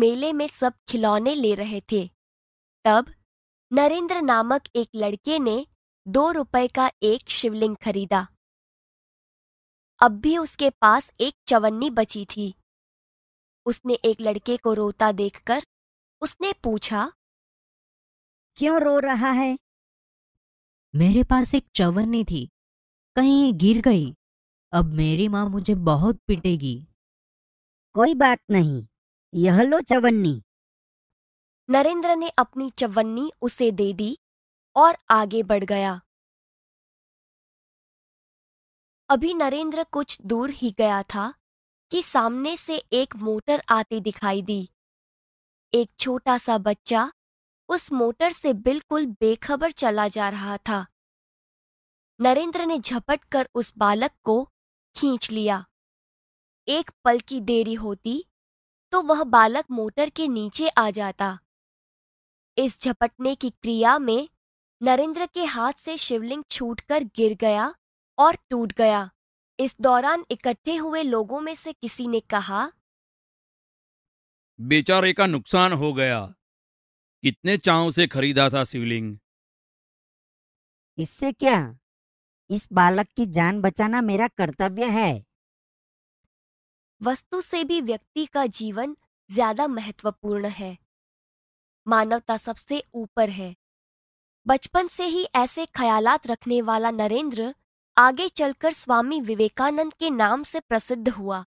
मेले में सब खिलौने ले रहे थे तब नरेंद्र नामक एक लड़के ने दो रुपए का एक शिवलिंग खरीदा अब भी उसके पास एक चवन्नी बची थी उसने एक लड़के को रोता देखकर उसने पूछा क्यों रो रहा है मेरे पास एक चवन्नी थी कहीं गिर गई अब मेरी माँ मुझे बहुत पिटेगी कोई बात नहीं यह लो चवन्नी नरेंद्र ने अपनी चवन्नी उसे दे दी और आगे बढ़ गया अभी नरेंद्र कुछ दूर ही गया था कि सामने से एक मोटर आती दिखाई दी एक छोटा सा बच्चा उस मोटर से बिल्कुल बेखबर चला जा रहा था नरेंद्र ने झपट कर उस बालक को खींच लिया एक पल की देरी होती तो वह बालक मोटर के नीचे आ जाता इस झपटने की क्रिया में नरेंद्र के हाथ से शिवलिंग छूटकर गिर गया और टूट गया इस दौरान इकट्ठे हुए लोगों में से किसी ने कहा बेचारे का नुकसान हो गया कितने चाव से खरीदा था शिवलिंग इससे क्या इस बालक की जान बचाना मेरा कर्तव्य है वस्तु से भी व्यक्ति का जीवन ज्यादा महत्वपूर्ण है मानवता सबसे ऊपर है बचपन से ही ऐसे ख्यालात रखने वाला नरेंद्र आगे चलकर स्वामी विवेकानंद के नाम से प्रसिद्ध हुआ